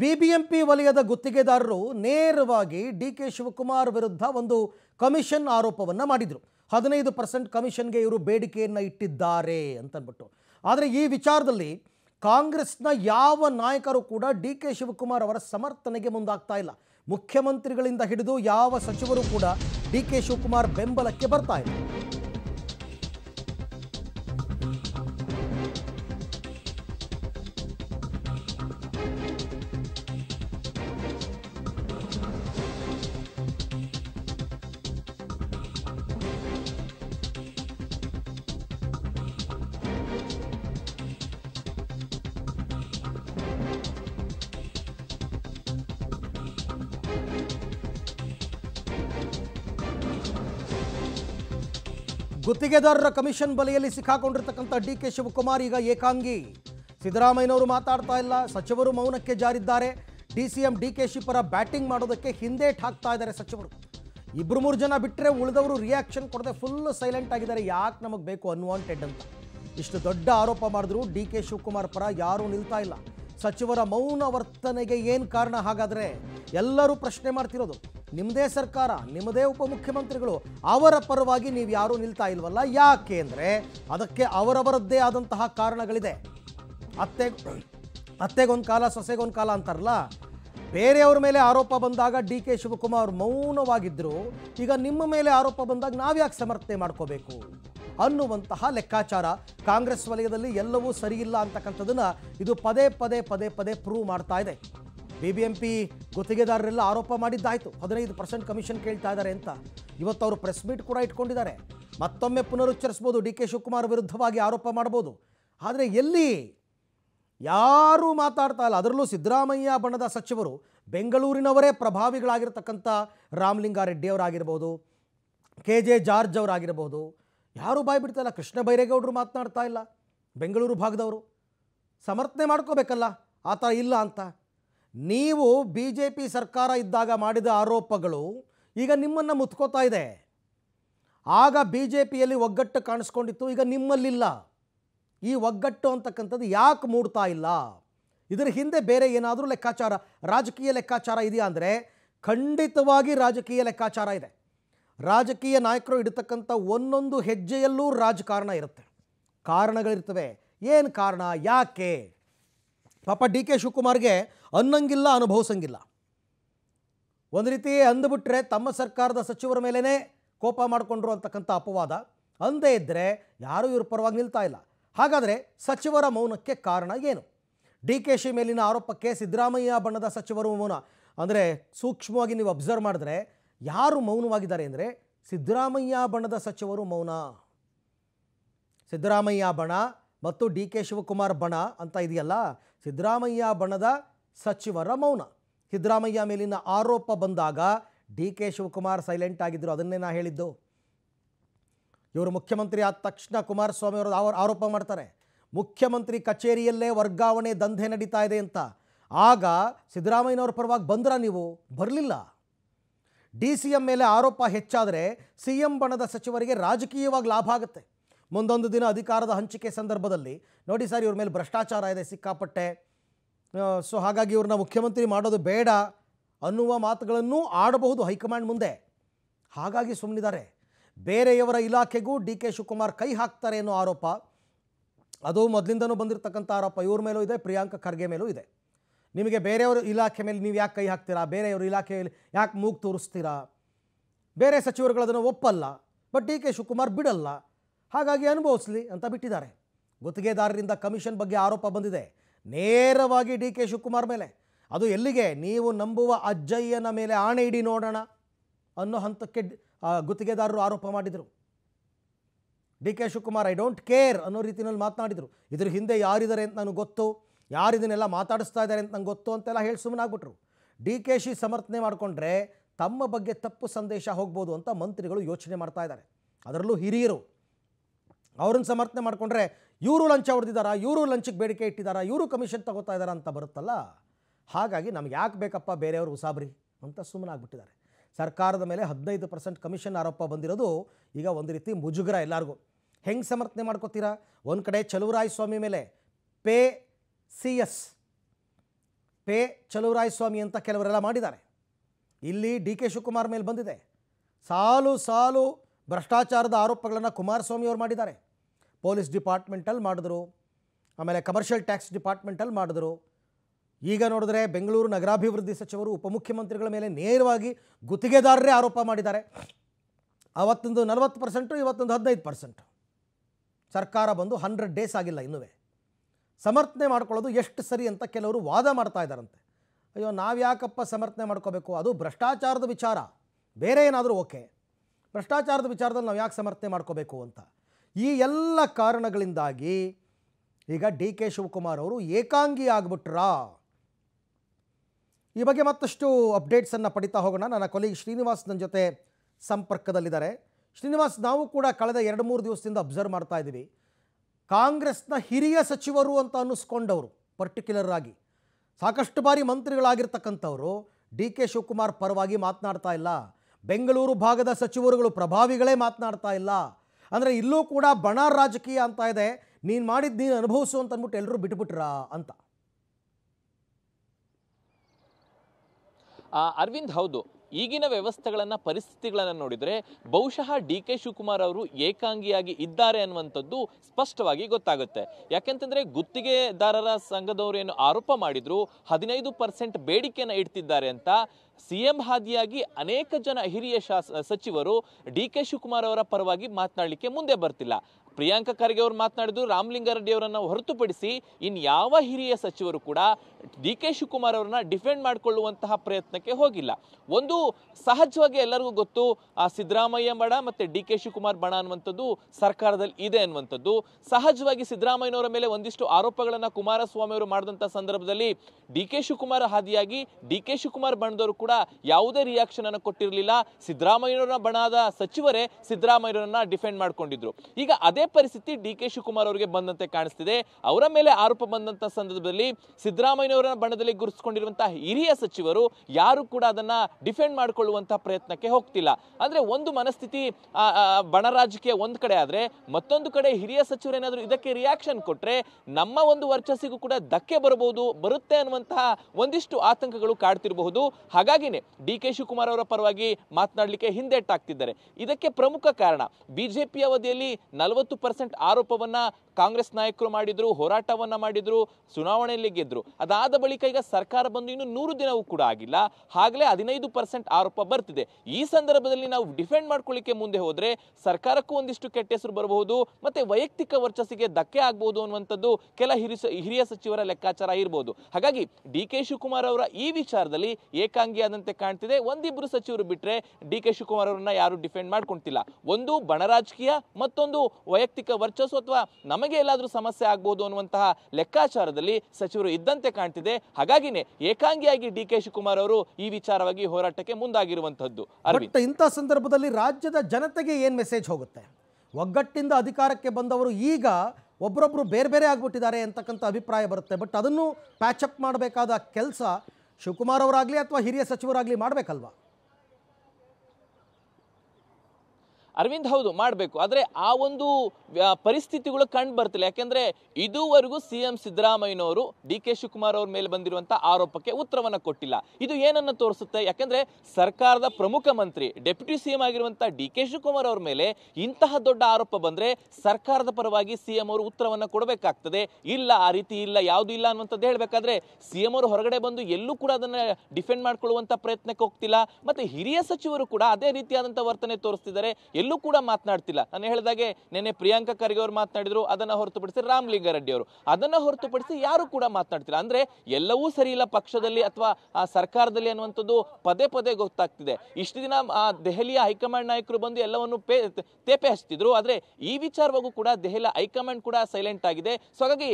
BBMP ವಲಯದ ಗುತ್ತಿಗೆದಾರರು ನೇರವಾಗಿ ಡಿ ಕೆ ಶಿವಕುಮಾರ್ ವಿರುದ್ಧ ಒಂದು ಕಮಿಷನ್ ಆರೋಪವನ್ನು ಮಾಡಿದರು ಹದಿನೈದು ಪರ್ಸೆಂಟ್ ಕಮಿಷನ್ಗೆ ಇವರು ಬೇಡಿಕೆಯನ್ನು ಇಟ್ಟಿದ್ದಾರೆ ಅಂತನ್ಬಿಟ್ಟು ಆದರೆ ಈ ವಿಚಾರದಲ್ಲಿ ಕಾಂಗ್ರೆಸ್ನ ಯಾವ ನಾಯಕರು ಕೂಡ ಡಿ ಕೆ ಶಿವಕುಮಾರ್ ಅವರ ಸಮರ್ಥನೆಗೆ ಮುಂದಾಗ್ತಾ ಇಲ್ಲ ಮುಖ್ಯಮಂತ್ರಿಗಳಿಂದ ಹಿಡಿದು ಯಾವ ಸಚಿವರು ಕೂಡ ಡಿ ಕೆ ಶಿವಕುಮಾರ್ ಬೆಂಬಲಕ್ಕೆ ಬರ್ತಾ ಇಲ್ಲ ಗುತ್ತಿಗೆದಾರರ ಕಮಿಷನ್ ಬಲೆಯಲ್ಲಿ ಸಿಕ್ಕಾಕೊಂಡಿರ್ತಕ್ಕಂಥ ಡಿ ಕೆ ಶಿವಕುಮಾರ್ ಈಗ ಏಕಾಂಗಿ ಸಿದ್ದರಾಮಯ್ಯನವರು ಮಾತಾಡ್ತಾ ಇಲ್ಲ ಸಚಿವರು ಮೌನಕ್ಕೆ ಜಾರಿದ್ದಾರೆ D C M D K ಶಿ ಪರ ಬ್ಯಾಟಿಂಗ್ ಮಾಡೋದಕ್ಕೆ ಹಿಂದೇಟ್ ಹಾಕ್ತಾ ಇದ್ದಾರೆ ಸಚಿವರು ಇಬ್ಬರು ಮೂರು ಜನ ಬಿಟ್ಟರೆ ಉಳಿದವರು ರಿಯಾಕ್ಷನ್ ಕೊಡದೆ ಫುಲ್ ಸೈಲೆಂಟ್ ಆಗಿದ್ದಾರೆ ಯಾಕೆ ನಮಗೆ ಬೇಕು ಅನ್ವಾಂಟೆಡ್ ಅಂತ ಇಷ್ಟು ದೊಡ್ಡ ಆರೋಪ ಮಾಡಿದ್ರು ಡಿ ಕೆ ಶಿವಕುಮಾರ್ ಪರ ಯಾರೂ ನಿಲ್ತಾ ಇಲ್ಲ ಸಚಿವರ ಮೌನ ವರ್ತನೆಗೆ ಏನು ಕಾರಣ ಹಾಗಾದರೆ ಎಲ್ಲರೂ ಪ್ರಶ್ನೆ ಮಾಡ್ತಿರೋದು ನಿಮ್ಮದೇ ಸರ್ಕಾರ ನಿಮ್ಮದೇ ಉಪಮುಖ್ಯಮಂತ್ರಿಗಳು ಅವರ ಪರವಾಗಿ ನೀವು ಯಾರೂ ನಿಲ್ತಾ ಇಲ್ವಲ್ಲ ಯಾಕೆ ಅಂದರೆ ಅದಕ್ಕೆ ಅವರವರದ್ದೇ ಆದಂತಹ ಕಾರಣಗಳಿದೆ ಅತ್ತೆ ಅತ್ತೆಗೊಂದು ಕಾಲ ಸೊಸೆಗೊಂದು ಕಾಲ ಅಂತಾರಲ್ಲ ಬೇರೆಯವ್ರ ಮೇಲೆ ಆರೋಪ ಬಂದಾಗ ಡಿ ಕೆ ಶಿವಕುಮಾರ್ ಮೌನವಾಗಿದ್ದರು ಈಗ ನಿಮ್ಮ ಮೇಲೆ ಆರೋಪ ಬಂದಾಗ ನಾವು ಯಾಕೆ ಸಮರ್ಥನೆ ಮಾಡ್ಕೋಬೇಕು ಅನ್ನುವಂತಹ ಲೆಕ್ಕಾಚಾರ ಕಾಂಗ್ರೆಸ್ ವಲಯದಲ್ಲಿ ಎಲ್ಲವೂ ಸರಿಯಿಲ್ಲ ಅಂತಕ್ಕಂಥದ್ದನ್ನು ಇದು ಪದೇ ಪದೇ ಪದೇ ಪದೇ ಪ್ರೂವ್ ಮಾಡ್ತಾ ಇದೆ ಬಿ ಬಿ ಎಂ ಪಿ ಗುತ್ತಿಗೆದಾರರೆಲ್ಲ ಆರೋಪ ಮಾಡಿದ್ದಾಯಿತು ಹದಿನೈದು ಪರ್ಸೆಂಟ್ ಕಮಿಷನ್ ಕೇಳ್ತಾ ಇದ್ದಾರೆ ಅಂತ ಇವತ್ತು ಅವರು ಪ್ರೆಸ್ ಮೀಟ್ ಕೂಡ ಇಟ್ಕೊಂಡಿದ್ದಾರೆ ಮತ್ತೊಮ್ಮೆ ಪುನರುಚ್ಚರಿಸ್ಬೋದು ಡಿ ಕೆ ಶಿವಕುಮಾರ್ ವಿರುದ್ಧವಾಗಿ ಆರೋಪ ಮಾಡ್ಬೋದು ಆದರೆ ಎಲ್ಲಿ ಯಾರೂ ಮಾತಾಡ್ತಾ ಇಲ್ಲ ಅದರಲ್ಲೂ ಸಿದ್ದರಾಮಯ್ಯ ಬಣ್ಣದ ಸಚಿವರು ಬೆಂಗಳೂರಿನವರೇ ಪ್ರಭಾವಿಗಳಾಗಿರ್ತಕ್ಕಂಥ ರಾಮಲಿಂಗಾರೆಡ್ಡಿಯವರಾಗಿರ್ಬೋದು ಕೆ ಜೆ ಜಾರ್ಜ್ ಅವರಾಗಿರ್ಬೋದು ಯಾರೂ ಬಾಯಿ ಇಲ್ಲ ಕೃಷ್ಣ ಬೈರೇಗೌಡರು ಮಾತನಾಡ್ತಾ ಇಲ್ಲ ಬೆಂಗಳೂರು ಭಾಗದವರು ಸಮರ್ಥನೆ ಮಾಡ್ಕೋಬೇಕಲ್ಲ ಆ ಥರ ಇಲ್ಲ ಅಂತ ನೀವು ಬಿ ಜೆ ಪಿ ಸರ್ಕಾರ ಇದ್ದಾಗ ಮಾಡಿದ ಆರೋಪಗಳು ಈಗ ನಿಮ್ಮನ್ನು ಮುತ್ಕೋತಾ ಇದೆ ಆಗ ಬಿ ಜೆ ಪಿಯಲ್ಲಿ ಒಗ್ಗಟ್ಟು ಕಾಣಿಸ್ಕೊಂಡಿತ್ತು ಈಗ ನಿಮ್ಮಲ್ಲಿಲ್ಲ ಈ ಒಗ್ಗಟ್ಟು ಅಂತಕ್ಕಂಥದ್ದು ಯಾಕೆ ಮೂಡ್ತಾ ಇಲ್ಲ ಇದರ ಹಿಂದೆ ಬೇರೆ ಏನಾದರೂ ಲೆಕ್ಕಾಚಾರ ರಾಜಕೀಯ ಲೆಕ್ಕಾಚಾರ ಇದೆಯಾ ಅಂದರೆ ಖಂಡಿತವಾಗಿ ರಾಜಕೀಯ ಲೆಕ್ಕಾಚಾರ ಇದೆ ರಾಜಕೀಯ ನಾಯಕರು ಇಡತಕ್ಕಂಥ ಒಂದೊಂದು ಹೆಜ್ಜೆಯಲ್ಲೂ ರಾಜಕಾರಣ ಇರುತ್ತೆ ಕಾರಣಗಳಿರ್ತವೆ ಏನು ಕಾರಣ ಯಾಕೆ ಪಾಪ ಡಿ ಕೆ ಶಿವಕುಮಾರ್ಗೆ ಅನ್ನಂಗಿಲ್ಲ ಅನುಭವಿಸಂಗಿಲ್ಲ ಒಂದು ರೀತಿ ಅಂದುಬಿಟ್ರೆ ತಮ್ಮ ಸರ್ಕಾರದ ಸಚಿವರ ಮೇಲೇ ಕೋಪ ಮಾಡಿಕೊಂಡ್ರು ಅಂತಕ್ಕಂಥ ಅಪವಾದ ಅಂದೇ ಇದ್ದರೆ ಯಾರೂ ಇವ್ರ ಪರವಾಗಿ ನಿಲ್ತಾ ಇಲ್ಲ ಹಾಗಾದರೆ ಸಚಿವರ ಮೌನಕ್ಕೆ ಕಾರಣ ಏನು ಡಿ ಕೆ ಶಿ ಮೇಲಿನ ಆರೋಪಕ್ಕೆ ಸಿದ್ದರಾಮಯ್ಯ ಬಣ್ಣದ ಸಚಿವರು ಮೌನ ಅಂದರೆ ಸೂಕ್ಷ್ಮವಾಗಿ ನೀವು ಅಬ್ಸರ್ವ್ ಮಾಡಿದ್ರೆ ಯಾರು ಮೌನವಾಗಿದ್ದಾರೆ ಅಂದರೆ ಸಿದ್ದರಾಮಯ್ಯ ಬಣದ ಸಚಿವರು ಮೌನ ಸಿದ್ದರಾಮಯ್ಯ ಬಣ ಮತ್ತು ಡಿ ಕೆ ಶಿವಕುಮಾರ್ ಬಣ ಅಂತ ಇದೆಯಲ್ಲ ಸಿದ್ದರಾಮಯ್ಯ ಬಣದ ಸಚಿವರ ಮೌನ ಸಿದ್ದರಾಮಯ್ಯ ಮೇಲಿನ ಆರೋಪ ಬಂದಾಗ ಡಿ ಕೆ ಶಿವಕುಮಾರ್ ಸೈಲೆಂಟ್ ಆಗಿದ್ದರು ಅದನ್ನೇ ನಾ ಹೇಳಿದ್ದು ಇವರು ಮುಖ್ಯಮಂತ್ರಿ ಆದ ತಕ್ಷಣ ಕುಮಾರಸ್ವಾಮಿ ಅವರು ಆರೋಪ ಮಾಡ್ತಾರೆ ಮುಖ್ಯಮಂತ್ರಿ ಕಚೇರಿಯಲ್ಲೇ ವರ್ಗಾವಣೆ ದಂಧೆ ನಡೀತಾ ಇದೆ ಅಂತ ಆಗ ಸಿದ್ದರಾಮಯ್ಯನವ್ರ ಪರವಾಗಿ ಬಂದ್ರ ನೀವು ಬರಲಿಲ್ಲ ಡಿ ಸಿ ಎಂ ಮೇಲೆ ಆರೋಪ ಹೆಚ್ಚಾದರೆ ಸಿ ಎಂ ಬಣದ ಸಚಿವರಿಗೆ ರಾಜಕೀಯವಾಗಿ ಲಾಭ ಆಗುತ್ತೆ ಮುಂದೊಂದು ದಿನ ಅಧಿಕಾರದ ಹಂಚಿಕೆ ಸಂದರ್ಭದಲ್ಲಿ ನೋಡಿ ಸರ್ ಇವ್ರ ಮೇಲೆ ಭ್ರಷ್ಟಾಚಾರ ಇದೆ ಸಿಕ್ಕಾಪಟ್ಟೆ ಸೊ ಹಾಗಾಗಿ ಇವ್ರನ್ನ ಮುಖ್ಯಮಂತ್ರಿ ಮಾಡೋದು ಬೇಡ ಅನ್ನುವ ಮಾತುಗಳನ್ನು ಆಡಬಹುದು ಹೈಕಮಾಂಡ್ ಮುಂದೆ ಹಾಗಾಗಿ ಸುಮ್ಮನಿದ್ದಾರೆ ಬೇರೆಯವರ ಇಲಾಖೆಗೂ ಡಿ ಕೆ ಶಿವಕುಮಾರ್ ಕೈ ಹಾಕ್ತಾರೆ ಅನ್ನೋ ಆರೋಪ ಅದು ಮೊದಲಿಂದನೂ ಬಂದಿರತಕ್ಕಂಥ ಆರೋಪ ಇವ್ರ ಮೇಲೂ ಇದೆ ಪ್ರಿಯಾಂಕ ಖರ್ಗೆ ಮೇಲೂ ಇದೆ ನಿಮಗೆ ಬೇರೆಯವರು ಇಲಾಖೆ ಮೇಲೆ ನೀವು ಯಾಕೆ ಕೈ ಹಾಕ್ತೀರಾ ಬೇರೆಯವರು ಇಲಾಖೆಯಲ್ಲಿ ಯಾಕೆ ಮೂಗು ತೋರಿಸ್ತೀರಾ ಬೇರೆ ಸಚಿವರುಗಳು ಅದನ್ನು ಒಪ್ಪಲ್ಲ ಬಟ್ ಡಿ ಕೆ ಶಿವಕುಮಾರ್ ಬಿಡಲ್ಲ ಹಾಗಾಗಿ ಅನುಭವಿಸ್ಲಿ ಅಂತ ಬಿಟ್ಟಿದ್ದಾರೆ ಗುತ್ತಿಗೆದಾರರಿಂದ ಕಮಿಷನ್ ಬಗ್ಗೆ ಆರೋಪ ಬಂದಿದೆ ನೇರವಾಗಿ ಡಿ ಕೆ ಶಿವಕುಮಾರ್ ಮೇಲೆ ಅದು ಎಲ್ಲಿಗೆ ನೀವು ನಂಬುವ ಅಜ್ಜಯ್ಯನ ಮೇಲೆ ಆಣೆ ಇಡಿ ನೋಡೋಣ ಅನ್ನೋ ಹಂತಕ್ಕೆ ಗುತ್ತಿಗೆದಾರರು ಆರೋಪ ಮಾಡಿದರು D K Shivakumar I don't care ಅನ್ನೋ ರೀತಿಯಲ್ಲಿ ಮಾತನಾಡಿದರು ಇದ್ರ ಹಿಂದೆ ಯಾರಿದ್ದಾರೆ ಅಂತ ನನಗೆ ಗೊತ್ತು ಯಾರು ಇದನ್ನೆಲ್ಲ ಮಾತಾಡಿಸ್ತಾ ಇದ್ದಾರೆ ಅಂತ ನಂಗೆ ಗೊತ್ತು ಅಂತೆಲ್ಲ ಹೇಳಿ ಸುಮ್ಮನಾಗ್ಬಿಟ್ರು ಡಿ ಕೆ ಶಿ ಸಮರ್ಥನೆ ಮಾಡಿಕೊಂಡ್ರೆ ತಮ್ಮ ಬಗ್ಗೆ ತಪ್ಪು ಸಂದೇಶ ಹೋಗ್ಬೋದು ಅಂತ ಮಂತ್ರಿಗಳು ಯೋಚನೆ ಮಾಡ್ತಾ ಇದ್ದಾರೆ ಅದರಲ್ಲೂ ಹಿರಿಯರು ಅವ್ರನ್ನ ಸಮರ್ಥನೆ ಮಾಡಿಕೊಂಡ್ರೆ ಇವರು ಲಂಚ ಹೊಡೆದಿದ್ದಾರಾ ಇವರು ಲಂಚಕ್ಕೆ ಬೇಡಿಕೆ ಇಟ್ಟಿದ್ದಾರಾ ಇವರು ಕಮಿಷನ್ ತಗೋತಾ ಇದ್ದಾರಾ ಅಂತ ಬರುತ್ತಲ್ಲ ಹಾಗಾಗಿ ನಮ್ಗೆ ಯಾಕೆ ಬೇಕಪ್ಪ ಬೇರೆಯವರು ಉಸಾಬ್ರಿ ಅಂತ ಸುಮ್ಮನಾಗ್ಬಿಟ್ಟಿದ್ದಾರೆ ಸರ್ಕಾರದ ಮೇಲೆ ಹದಿನೈದು ಪರ್ಸೆಂಟ್ ಕಮಿಷನ್ ಆರೋಪ ಬಂದಿರೋದು ಈಗ ಒಂದು ರೀತಿ ಮುಜುಗರ ಎಲ್ಲರಿಗೂ ಹೆಂಗೆ ಸಮರ್ಥನೆ ಮಾಡ್ಕೋತೀರಾ ಒಂದು ಕಡೆ ಚಲುವರಾಯ ಸ್ವಾಮಿ ಮೇಲೆ pay C S pay Chaluvarayaswamy ಅಂತ ಕೆಲವರೆಲ್ಲ ಮಾಡಿದ್ದಾರೆ ಇಲ್ಲಿ ಡಿ ಕೆ ಶಿವಕುಮಾರ್ ಮೇಲೆ ಬಂದಿದೆ ಸಾಲು ಸಾಲು ಭ್ರಷ್ಟಾಚಾರದ ಆರೋಪಗಳನ್ನು ಕುಮಾರಸ್ವಾಮಿ ಅವರು ಮಾಡಿದ್ದಾರೆ ಪೊಲೀಸ್ ಡಿಪಾರ್ಟ್ಮೆಂಟಲ್ಲಿ ಮಾಡಿದ್ರು ಆಮೇಲೆ ಕಮರ್ಷಿಯಲ್ ಟ್ಯಾಕ್ಸ್ ಡಿಪಾರ್ಟ್ಮೆಂಟಲ್ಲಿ ಮಾಡಿದ್ರು ಈಗ ನೋಡಿದ್ರೆ ಬೆಂಗಳೂರು ನಗರಾಭಿವೃದ್ಧಿ ಸಚಿವರು ಉಪಮುಖ್ಯಮಂತ್ರಿಗಳ ಮೇಲೆ ನೇರವಾಗಿ ಗುತ್ತಿಗೆದಾರರೇ ಆರೋಪ ಮಾಡಿದ್ದಾರೆ ಅವತ್ತೊಂದು ನಲವತ್ತು ಪರ್ಸೆಂಟು ಇವತ್ತೊಂದು ಹದಿನೈದು ಪರ್ಸೆಂಟು ಸರ್ಕಾರ ಬಂದು ಹಂಡ್ರೆಡ್ ಡೇಸ್ ಆಗಿಲ್ಲ ಇನ್ನುವೇ ಸಮರ್ಥನೆ ಮಾಡ್ಕೊಳ್ಳೋದು ಎಷ್ಟು ಸರಿ ಅಂತ ಕೆಲವರು ವಾದ ಮಾಡ್ತಾ ಇದ್ದಾರಂತೆ ಅಯ್ಯೋ ನಾವು ಯಾಕಪ್ಪ ಸಮರ್ಥನೆ ಮಾಡ್ಕೋಬೇಕು ಅದು ಭ್ರಷ್ಟಾಚಾರದ ವಿಚಾರ ಬೇರೆ ಏನಾದರೂ ಓಕೆ ಭ್ರಷ್ಟಾಚಾರದ ವಿಚಾರದಲ್ಲಿ ನಾವು ಯಾಕೆ ಸಮರ್ಥನೆ ಮಾಡ್ಕೋಬೇಕು ಅಂತ ಈ ಎಲ್ಲ ಕಾರಣಗಳಿಂದಾಗಿ ಈಗ ಡಿ ಕೆ ಶಿವಕುಮಾರ್ ಅವರು ಏಕಾಂಗಿ ಆಗ್ಬಿಟ್ರಾ ಈ ಬಗ್ಗೆ ಮತ್ತಷ್ಟು ಅಪ್ಡೇಟ್ಸನ್ನು ಪಡಿತಾ ಹೋಗೋಣ ನನ್ನ ಕೊಲೀಗ್ ಶ್ರೀನಿವಾಸ್ ನನ್ನ ಜೊತೆ ಸಂಪರ್ಕದಲ್ಲಿದ್ದಾರೆ ಶ್ರೀನಿವಾಸ್ ನಾವು ಕೂಡ ಕಳೆದ ಎರಡು ಮೂರು ದಿವಸದಿಂದ ಅಬ್ಸರ್ವ್ ಮಾಡ್ತಾ ಇದ್ದೀವಿ ಕಾಂಗ್ರೆಸ್ನ ಹಿರಿಯ ಸಚಿವರು ಅಂತ ಅನ್ನಿಸ್ಕೊಂಡವರು ಪರ್ಟಿಕ್ಯುಲರ್ ಆಗಿ ಸಾಕಷ್ಟು ಬಾರಿ ಮಂತ್ರಿಗಳಾಗಿರ್ತಕ್ಕಂಥವರು ಡಿ ಕೆ ಶಿವಕುಮಾರ್ ಪರವಾಗಿ ಮಾತನಾಡ್ತಾ ಇಲ್ಲ ಬೆಂಗಳೂರು ಭಾಗದ ಸಚಿವರುಗಳು ಪ್ರಭಾವಿಗಳೇ ಮಾತನಾಡ್ತಾ ಇಲ್ಲ ಅಂದರೆ ಇಲ್ಲೂ ಕೂಡ ಬಣ ರಾಜಕೀಯ ಅಂತ ಇದೆ ನೀನು ಮಾಡಿದ್ದು ನೀನು ಅನುಭವಿಸು ಅಂತ ಅಂದ್ಬಿಟ್ಟು ಎಲ್ಲರೂ ಬಿಟ್ಬಿಟ್ರ ಅಂತ ಅರವಿಂದ್ ಹೌದು ಈಗಿನ ವ್ಯವಸ್ಥೆಗಳನ್ನ ಪರಿಸ್ಥಿತಿಗಳನ್ನು ನೋಡಿದರೆ ಬಹುಶಃ ಡಿ ಕೆ ಶಿವಕುಮಾರ್ ಅವರು ಏಕಾಂಗಿಯಾಗಿ ಇದ್ದಾರೆ ಅನ್ನುವಂಥದ್ದು ಸ್ಪಷ್ಟವಾಗಿ ಗೊತ್ತಾಗುತ್ತೆ ಯಾಕೆಂತಂದ್ರೆ ಗುತ್ತಿಗೆದಾರರ ಸಂಘದವರು ಏನು ಆರೋಪ ಮಾಡಿದ್ರು ಹದಿನೈದು ಪರ್ಸೆಂಟ್ ಬೇಡಿಕೆಯನ್ನು ಇಡ್ತಿದ್ದಾರೆ ಅಂತ ಸಿ ಎಂ ಹಾದಿಯಾಗಿ ಅನೇಕ ಜನ ಹಿರಿಯ ಶಾಸ ಸಚಿವರು ಡಿ ಕೆ ಶಿವಕುಮಾರ್ ಅವರ ಪರವಾಗಿ ಮಾತನಾಡಲಿಕ್ಕೆ ಮುಂದೆ ಬರ್ತಿಲ್ಲ ಪ್ರಿಯಾಂಕಾ ಖರ್ಗೆ ಅವರು ಮಾತನಾಡಿದ್ದು ರಾಮಲಿಂಗಾರೆಡ್ಡಿ ಅವರನ್ನು ಹೊರತುಪಡಿಸಿ ಯಾವ ಹಿರಿಯ ಸಚಿವರು ಕೂಡ ಡಿ ಕೆ ಶಿವಕುಮಾರ್ ಅವರನ್ನ ಡಿಫೆಂಡ್ ಮಾಡಿಕೊಳ್ಳುವಂತಹ ಪ್ರಯತ್ನಕ್ಕೆ ಹೋಗಿಲ್ಲ ಒಂದು ಸಹಜವಾಗಿ ಎಲ್ಲರಿಗೂ ಗೊತ್ತು ಆ ಸಿದ್ದರಾಮಯ್ಯ ಬಣ ಮತ್ತೆ ಡಿ ಕೆ ಶಿವಕುಮಾರ್ ಬಣ ಅನ್ನುವಂಥದ್ದು ಸರ್ಕಾರದಲ್ಲಿ ಇದೆ ಅನ್ನುವಂಥದ್ದು ಸಹಜವಾಗಿ ಸಿದ್ದರಾಮಯ್ಯನವರ ಮೇಲೆ ಒಂದಿಷ್ಟು ಆರೋಪಗಳನ್ನು ಕುಮಾರಸ್ವಾಮಿ ಅವರು ಮಾಡಿದಂಥ ಸಂದರ್ಭದಲ್ಲಿ ಡಿ ಕೆ ಶಿವಕುಮಾರ್ ಹಾದಿಯಾಗಿ ಡಿ ಕೆ ಶಿವಕುಮಾರ್ ಬಣದವರು ಕೂಡ ಯಾವುದೇ ರಿಯಾಕ್ಷನ್ ಅನ್ನು ಕೊಟ್ಟಿರಲಿಲ್ಲ ಸಿದ್ದರಾಮಯ್ಯನವರ ಬಣದ ಸಚಿವರೇ ಸಿದ್ದರಾಮಯ್ಯರನ್ನ ಡಿಫೆಂಡ್ ಮಾಡಿಕೊಂಡಿದ್ರು ಈಗ ಅದೇ ಅದೇ ಪರಿಸ್ಥಿತಿ ಡಿ ಕೆ ಶಿವಕುಮಾರ್ ಅವರಿಗೆ ಬಂದಂತೆ ಕಾಣಿಸ್ತಿದೆ ಅವರ ಮೇಲೆ ಆರೋಪ ಬಂದಂಥ ಸಂದರ್ಭದಲ್ಲಿ ಸಿದ್ದರಾಮಯ್ಯನವರ ಬಣ್ಣದಲ್ಲಿ ಗುರುತಿಸಿಕೊಂಡಿರುವಂತಹ ಹಿರಿಯ ಸಚಿವರು ಯಾರು ಕೂಡ ಅದನ್ನ ಡಿಫೆಂಡ್ ಮಾಡಿಕೊಳ್ಳುವಂತಹ ಪ್ರಯತ್ನಕ್ಕೆ ಹೋಗ್ತಿಲ್ಲ ಅಂದ್ರೆ ಒಂದು ಮನಸ್ಥಿತಿ ಬಣ ರಾಜಕೀಯ ಒಂದು ಕಡೆ ಆದ್ರೆ ಮತ್ತೊಂದು ಕಡೆ ಹಿರಿಯ ಸಚಿವರೇನಾದ್ರೂ ಇದಕ್ಕೆ ರಿಯಾಕ್ಷನ್ ಕೊಟ್ರೆ ನಮ್ಮ ಒಂದು ವರ್ಚಸ್ಸಿಗೂ ಕೂಡ ಧಕ್ಕೆ ಬರಬಹುದು ಬರುತ್ತೆ ಅನ್ನುವಂತಹ ಒಂದಿಷ್ಟು ಆತಂಕಗಳು ಕಾಡ್ತಿರಬಹುದು ಹಾಗಾಗಿನೇ ಡಿ ಕೆ ಶಿವಕುಮಾರ್ ಅವರ ಪರವಾಗಿ ಮಾತನಾಡಲಿಕ್ಕೆ ಹಿಂದೆಟ್ಟಾಗ್ತಿದ್ದಾರೆ ಇದಕ್ಕೆ ಪ್ರಮುಖ ಕಾರಣ ಬಿಜೆಪಿ ಅವಧಿಯಲ್ಲಿ ನಲವತ್ತು ಐವತ್ತು ಪರ್ಸೆಂಟ್ ಆರೋಪವನ್ನ ಕಾಂಗ್ರೆಸ್ ನಾಯಕರು ಮಾಡಿದ್ರು ಹೋರಾಟವನ್ನ ಮಾಡಿದ್ರು ಚುನಾವಣೆಯಲ್ಲಿ ಗೆದ್ರು ಅದಾದ ಬಳಿಕ ಈಗ ಸರ್ಕಾರ ಬಂದು ಇನ್ನು ನೂರು ದಿನವೂ ಕೂಡ ಆಗಿಲ್ಲ ಆಗಲೇ ಹದಿನೈದು ಪರ್ಸೆಂಟ್ ಆರೋಪ ಬರ್ತಿದೆ ಈ ಸಂದರ್ಭದಲ್ಲಿ ನಾವು ಡಿಫೆಂಡ್ ಮಾಡ್ಕೊಳ್ಳಿಕ್ಕೆ ಮುಂದೆ ಹೋದ್ರೆ ಸರ್ಕಾರಕ್ಕೂ ಒಂದಿಷ್ಟು ಕೆಟ್ಟ ಹೆಸರು ಬರಬಹುದು ಮತ್ತೆ ವೈಯಕ್ತಿಕ ವರ್ಚಸ್ಸಿಗೆ ಧಕ್ಕೆ ಆಗಬಹುದು ಅನ್ನುವಂಥದ್ದು ಕೆಲ ಹಿರಿ ಹಿರಿಯ ಸಚಿವರ ಲೆಕ್ಕಾಚಾರ ಇರಬಹುದು ಹಾಗಾಗಿ ಡಿ ಕೆ ಶಿವಕುಮಾರ್ ಅವರ ಈ ವಿಚಾರದಲ್ಲಿ ಏಕಾಂಗಿಯಾದಂತೆ ಕಾಣ್ತಿದೆ ಒಂದಿಬ್ಬರು ಸಚಿವರು ಬಿಟ್ಟರೆ ಡಿ ಕೆ ಶಿವಕುಮಾರ್ ಅವರನ್ನ ಯಾರು ಡಿಫೆಂಡ್ ಮಾಡ್ಕೊಳ್ತಿಲ್ಲ ಒಂದು ಬಣರಾಜಕೀಯ ಮತ್ತೊಂದು ವೈಯಕ್ತಿಕ ವರ್ಚಸ್ಸು ಅಥವಾ ನಮಗೆ ಎಲ್ಲಾದರೂ ಸಮಸ್ಯೆ ಆಗ್ಬೋದು ಅನ್ನುವಂತಹ ಲೆಕ್ಕಾಚಾರದಲ್ಲಿ ಸಚಿವರು ಇದ್ದಂತೆ ಕಾಣ್ತಿದೆ ಹಾಗಾಗಿನೇ ಏಕಾಂಗಿಯಾಗಿ ಡಿ ಕೆ ಶಿವಕುಮಾರ್ ಅವರು ಈ ವಿಚಾರವಾಗಿ ಹೋರಾಟಕ್ಕೆ ಮುಂದಾಗಿರುವಂತಹದ್ದು ಇಂಥ ಸಂದರ್ಭದಲ್ಲಿ ರಾಜ್ಯದ ಜನತೆಗೆ ಏನ್ ಮೆಸೇಜ್ ಹೋಗುತ್ತೆ ಒಗ್ಗಟ್ಟಿಂದ ಅಧಿಕಾರಕ್ಕೆ ಬಂದವರು ಈಗ ಒಬ್ಬರೊಬ್ಬರು ಬೇರೆ ಬೇರೆ ಆಗಿಬಿಟ್ಟಿದ್ದಾರೆ ಅಂತಕ್ಕಂಥ ಅಭಿಪ್ರಾಯ ಬರುತ್ತೆ ಬಟ್ ಅದನ್ನು ಪ್ಯಾಚಪ್ ಮಾಡಬೇಕಾದ ಕೆಲಸ ಶಿವಕುಮಾರ್ ಅವರಾಗಲಿ ಅಥವಾ ಹಿರಿಯ ಸಚಿವರಾಗಲಿ ಮಾಡಬೇಕಲ್ವಾ ಅರವಿಂದ್ ಹೌದು ಮಾಡಬೇಕು ಆದರೆ ಆ ಒಂದು ಪರಿಸ್ಥಿತಿಗಳು ಕಂಡು ಬರ್ತಿಲ್ಲ ಯಾಕೆಂದರೆ ಇದುವರೆಗೂ ಸಿ ಎಂ ಸಿದ್ದರಾಮಯ್ಯನವರು ಡಿ ಕೆ ಶಿವಕುಮಾರ್ ಅವರ ಮೇಲೆ ಬಂದಿರುವಂಥ ಆರೋಪಕ್ಕೆ ಉತ್ತರವನ್ನು ಕೊಟ್ಟಿಲ್ಲ ಇದು ಏನನ್ನು ತೋರಿಸುತ್ತೆ ಯಾಕೆಂದರೆ ಸರ್ಕಾರದ ಪ್ರಮುಖ ಮಂತ್ರಿ ಡೆಪ್ಯೂಟಿ ಸಿ ಎಂ ಆಗಿರುವಂಥ ಡಿ ಕೆ ಶಿವಕುಮಾರ್ ಅವ್ರ ಮೇಲೆ ಇಂತಹ ದೊಡ್ಡ ಆರೋಪ ಬಂದರೆ ಸರ್ಕಾರದ ಪರವಾಗಿ ಸಿ ಎಂ ಅವರು ಉತ್ತರವನ್ನು ಕೊಡಬೇಕಾಗ್ತದೆ ಇಲ್ಲ ಆ ರೀತಿ ಇಲ್ಲ ಯಾವುದು ಇಲ್ಲ ಅನ್ನುವಂಥದ್ದು ಹೇಳಬೇಕಾದ್ರೆ ಸಿ ಎಂ ಅವರು ಹೊರಗಡೆ ಬಂದು ಎಲ್ಲೂ ಕೂಡ ಅದನ್ನು ಡಿಫೆಂಡ್ ಮಾಡಿಕೊಳ್ಳುವಂಥ ಪ್ರಯತ್ನಕ್ಕೆ ಹೋಗ್ತಿಲ್ಲ ಮತ್ತು ಹಿರಿಯ ಸಚಿವರು ಕೂಡ ಅದೇ ರೀತಿಯಾದಂಥ ವರ್ತನೆ ತೋರಿಸ್ತಿದ್ದಾರೆ ಎಲ್ಲೂ ಕೂಡ ಮಾತನಾಡ್ತಿಲ್ಲ ನಾನು ಹೇಳಿದಾಗೆ ನಿನ್ನೆ ಪ್ರಿಯಾಂಕಾ ಖರ್ಗೆ ಅವರು ಮಾತನಾಡಿದ್ರು ಅದನ್ನು ಹೊರತುಪಡಿಸಿ ರಾಮಲಿಂಗಾರೆಡ್ಡಿ ಅವರು ಅದನ್ನು ಹೊರತುಪಡಿಸಿ ಯಾರು ಕೂಡ ಮಾತನಾಡ್ತಿಲ್ಲ ಅಂದರೆ ಎಲ್ಲವೂ ಸರಿ ಇಲ್ಲ ಪಕ್ಷದಲ್ಲಿ ಅಥವಾ ಸರ್ಕಾರದಲ್ಲಿ ಅನ್ನುವಂಥದ್ದು ಪದೇ ಪದೇ ಗೊತ್ತಾಗ್ತಿದೆ ಇಷ್ಟು ದಿನ ದೆಹಲಿಯ ಹೈಕಮಾಂಡ್ ನಾಯಕರು ಬಂದು ಎಲ್ಲವನ್ನು ತೇಪೆ ಹಚ್ತಿದ್ರು ಆದರೆ ಈ ವಿಚಾರವಾಗೂ ಕೂಡ ದೆಹಲಿಯ ಹೈಕಮಾಂಡ್ ಕೂಡ ಸೈಲೆಂಟ್ ಆಗಿದೆ ಸೊ ಹಾಗಾಗಿ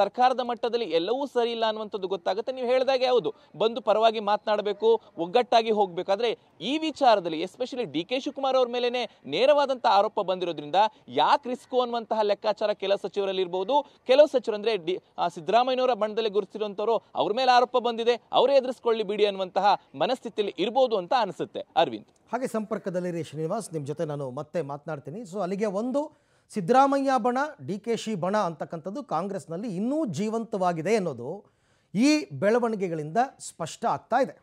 ಸರ್ಕಾರದ ಮಟ್ಟದಲ್ಲಿ ಎಲ್ಲವೂ ಸರಿ ಇಲ್ಲ ಅನ್ನುವಂಥದ್ದು ಗೊತ್ತಾಗುತ್ತೆ ನೀವು ಹೇಳಿದಾಗೆ ಹೌದು ಬಂದು ಪರವಾಗಿ ಮಾತನಾಡಬೇಕು ಒಗ್ಗಟ್ಟಾಗಿ ಆದ್ರೆ ಈ ವಿಚಾರದಲ್ಲಿ ಎಸ್ಪೆಷಲಿ ಡಿ ಕೆ ಶಿವಕುಮಾರ್ ಅವ್ರ ಮೇಲೇನೆ ನೇರವಾದಂತಹ ಆರೋಪ ಬಂದಿರೋದ್ರಿಂದ ಯಾಕೆ ರಿಸ್ಕು ಅನ್ನುವಂತಹ ಲೆಕ್ಕಾಚಾರ ಕೆಲವು ಸಚಿವರಲ್ಲಿ ಇರಬಹುದು ಕೆಲವು ಸಚಿವರು ಅಂದ್ರೆ ಡಿ ಸಿದ್ದರಾಮಯ್ಯವರ ಬಣದಲ್ಲಿ ಗುರುತಿರುವಂತವರು ಅವ್ರ ಮೇಲೆ ಆರೋಪ ಬಂದಿದೆ ಅವರೇ ಎದುರಿಸ್ಕೊಳ್ಳಿ ಬಿಡಿ ಅನ್ನುವಂತಹ ಮನಸ್ಥಿತಿಯಲ್ಲಿ ಇರ್ಬೋದು ಅಂತ ಅನಿಸುತ್ತೆ ಅರವಿಂದ್ ಹಾಗೆ ಸಂಪರ್ಕದಲ್ಲಿ ಶ್ರೀನಿವಾಸ್ ನಿಮ್ಮ ಜೊತೆ ನಾನು ಮತ್ತೆ ಮಾತನಾಡ್ತೀನಿ ಸೊ ಅಲ್ಲಿಗೆ ಒಂದು ಸಿದ್ದರಾಮಯ್ಯ ಬಣ ಡಿ ಕೆ ಶಿ ಬಣ ಅಂತಕ್ಕಂಥದ್ದು ಕಾಂಗ್ರೆಸ್ನಲ್ಲಿ ಇನ್ನೂ ಜೀವಂತವಾಗಿದೆ ಅನ್ನೋದು ಈ ಬೆಳವಣಿಗೆಗಳಿಂದ ಸ್ಪಷ್ಟ ಆಗ್ತಾ ಇದೆ